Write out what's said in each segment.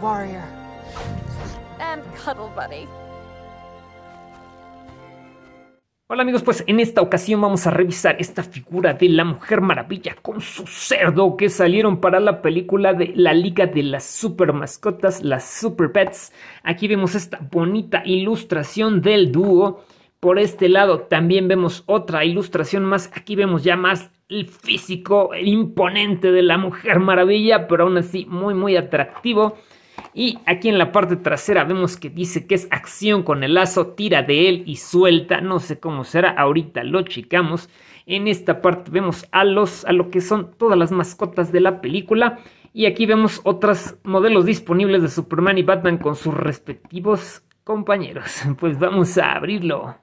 warrior. And cuddle Hola amigos, pues en esta ocasión vamos a revisar esta figura de la Mujer Maravilla con su cerdo que salieron para la película de la Liga de las Super Mascotas, las Super Pets. Aquí vemos esta bonita ilustración del dúo. Por este lado también vemos otra ilustración más. Aquí vemos ya más el físico el imponente de la Mujer Maravilla, pero aún así muy, muy atractivo. Y aquí en la parte trasera vemos que dice que es acción con el lazo, tira de él y suelta. No sé cómo será, ahorita lo chicamos. En esta parte vemos a los a lo que son todas las mascotas de la película. Y aquí vemos otros modelos disponibles de Superman y Batman con sus respectivos compañeros. Pues vamos a abrirlo.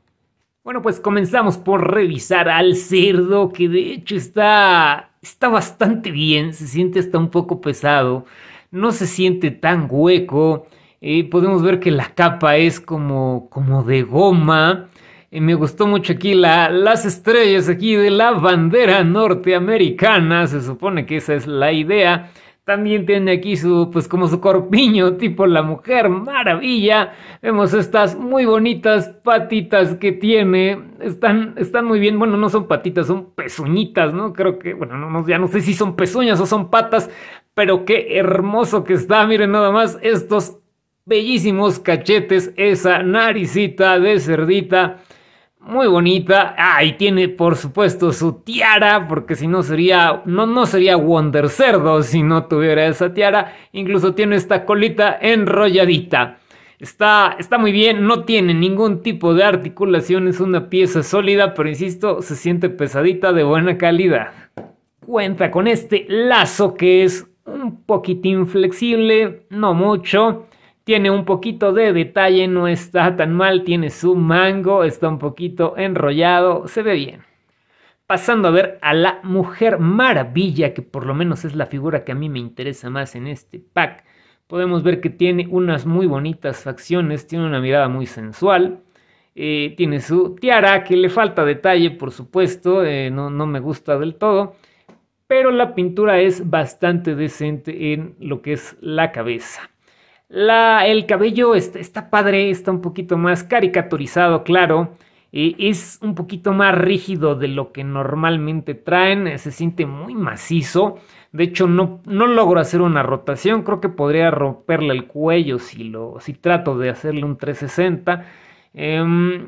Bueno, pues comenzamos por revisar al cerdo, que de hecho está, está bastante bien, se siente hasta un poco pesado, no se siente tan hueco, eh, podemos ver que la capa es como, como de goma. Eh, me gustó mucho aquí la, las estrellas aquí de la bandera norteamericana, se supone que esa es la idea. También tiene aquí su, pues como su corpiño, tipo la mujer maravilla. Vemos estas muy bonitas patitas que tiene. Están, están muy bien. Bueno, no son patitas, son pezuñitas, ¿no? Creo que, bueno, no, ya no sé si son pezuñas o son patas, pero qué hermoso que está. Miren nada más estos bellísimos cachetes, esa naricita de cerdita muy bonita. Ah, y tiene por supuesto su tiara, porque si no sería, no, no sería Wonder Cerdo si no tuviera esa tiara. Incluso tiene esta colita enrolladita. Está, está muy bien, no tiene ningún tipo de articulación, es una pieza sólida, pero insisto, se siente pesadita de buena calidad. Cuenta con este lazo que es un poquitín flexible, no mucho tiene un poquito de detalle, no está tan mal, tiene su mango, está un poquito enrollado, se ve bien. Pasando a ver a la Mujer Maravilla, que por lo menos es la figura que a mí me interesa más en este pack. Podemos ver que tiene unas muy bonitas facciones, tiene una mirada muy sensual, eh, tiene su tiara, que le falta detalle, por supuesto, eh, no, no me gusta del todo, pero la pintura es bastante decente en lo que es la cabeza el cabello está, padre, está un poquito más caricaturizado, claro. y es un poquito más rígido de lo que normalmente traen, se siente muy macizo. De hecho, no, logro hacer una rotación, creo que podría romperle el cuello si, lo, si trato de hacerle un 360. Em,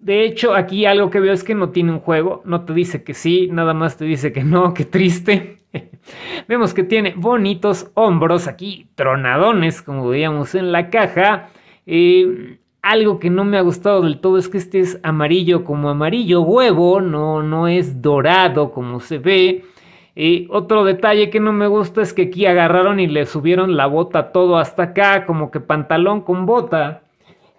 de hecho, aquí algo que veo es que no tiene un juego, no te dice que sí, nada más te dice que no, qué triste. Vemos que tiene bonitos hombros aquí, tronadones, como veíamos en la caja. Eh, algo que no me ha gustado del todo es que este es amarillo como amarillo huevo, no, no es dorado como se ve. Eh, otro detalle que no me gusta es que aquí agarraron y le subieron la bota todo hasta acá, como que pantalón con bota.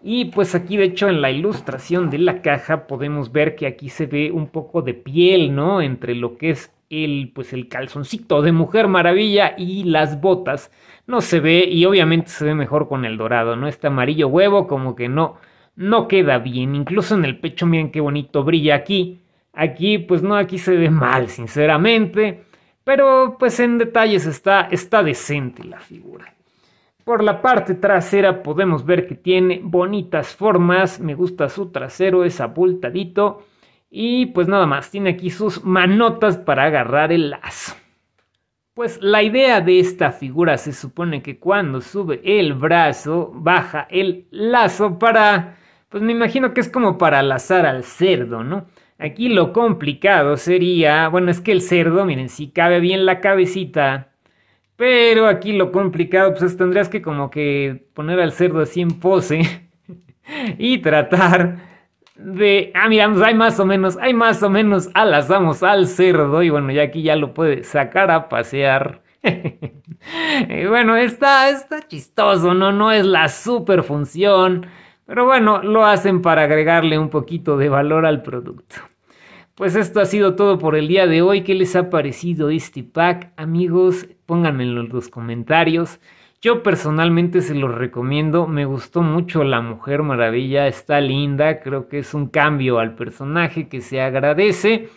Y pues aquí de hecho en la ilustración de la caja podemos ver que aquí se ve un poco de piel, ¿no? Entre lo que es el, pues el calzoncito de Mujer Maravilla y las botas. No se ve y obviamente se ve mejor con el dorado, ¿no? Este amarillo huevo como que no, no queda bien. Incluso en el pecho, miren qué bonito brilla aquí. Aquí, pues no, aquí se ve mal, sinceramente. Pero pues en detalles está, está decente la figura. Por la parte trasera podemos ver que tiene bonitas formas. Me gusta su trasero, es abultadito y pues nada más, tiene aquí sus manotas para agarrar el lazo. Pues la idea de esta figura se supone que cuando sube el brazo, baja el lazo para, pues me imagino que es como para lazar al cerdo, ¿no? Aquí lo complicado sería, bueno, es que el cerdo, miren, si cabe bien la cabecita, pero aquí lo complicado, pues tendrías que como que poner al cerdo así en pose y tratar de, ah, mira, pues hay más o menos, hay más o menos alas, vamos al cerdo. Y bueno, ya aquí ya lo puede sacar a pasear. y bueno, está, está chistoso, ¿no? No es la super función. Pero bueno, lo hacen para agregarle un poquito de valor al producto. Pues esto ha sido todo por el día de hoy. ¿Qué les ha parecido este pack? Amigos, pónganme en los comentarios. Yo personalmente se los recomiendo, me gustó mucho La Mujer Maravilla, está linda, creo que es un cambio al personaje que se agradece.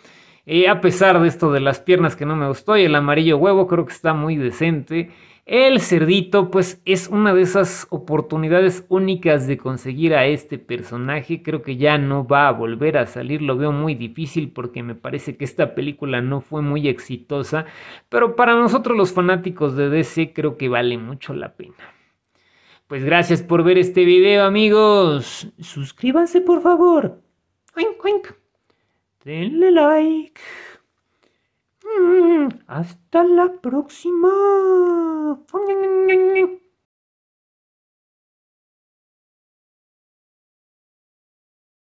Eh, a pesar de esto de las piernas que no me gustó y el amarillo huevo, creo que está muy decente. El cerdito pues es una de esas oportunidades únicas de conseguir a este personaje, creo que ya no va a volver a salir, lo veo muy difícil porque me parece que esta película no fue muy exitosa, pero para nosotros los fanáticos de DC creo que vale mucho la pena. Pues gracias por ver este video, amigos. Suscríbanse, por favor. Oink, oink. Denle like. Hasta la próxima.